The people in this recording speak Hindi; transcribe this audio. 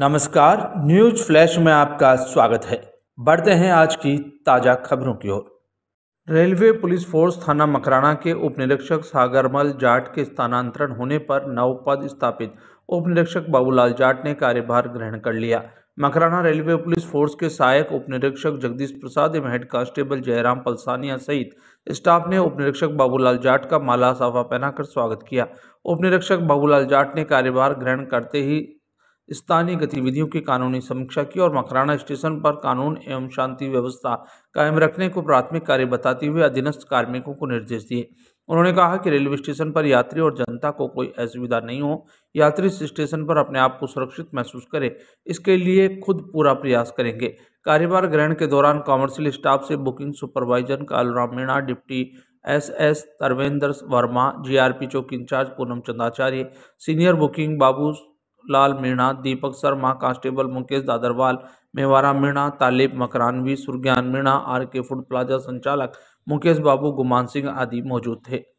नमस्कार न्यूज फ्लैश में आपका स्वागत है बढ़ते हैं आज की ताज़ा खबरों की ओर रेलवे पुलिस फोर्स थाना मकराना के उपनिरीक्षक सागरमल जाट के स्थानांतरण होने पर नव पद स्थापित उपनिरीक्षक बाबूलाल जाट ने कार्यभार ग्रहण कर लिया मकराना रेलवे पुलिस फोर्स के सहायक उपनिरीक्षक जगदीश प्रसाद एवं हेड कांस्टेबल जयराम पलसानिया सहित स्टाफ ने उपनिरीक्षक बाबूलाल जाट का माला साफा पहनाकर स्वागत किया उपनिरीक्षक बाबूलाल जाट ने कार्यभार ग्रहण करते ही स्थानीय गतिविधियों की कानूनी समीक्षा की और मकराना स्टेशन पर कानून एवं शांति व्यवस्था कायम रखने को प्राथमिक कार्य बताते हुए अधीनस्थ कार्मिकों को निर्देश दिए उन्होंने कहा कि रेलवे स्टेशन पर यात्री और जनता को कोई असुविधा नहीं हो यात्री स्टेशन पर अपने आप को सुरक्षित महसूस करे इसके लिए खुद पूरा प्रयास करेंगे कार्यभार ग्रहण के दौरान कॉमर्शियल स्टाफ से booking supervisor Kalram Meena deputy S S Tarvendra Verma GRP चौकी incharge Poonam Chandacharya senior booking Babu Lal Meena Deepak Sharma constable Mukesh Dadarwal Mewara Meena Talib Makranvi Surgyan Meena R K food plaza संचालक मुकेश बाबू गुमान सिंह आदि मौजूद थे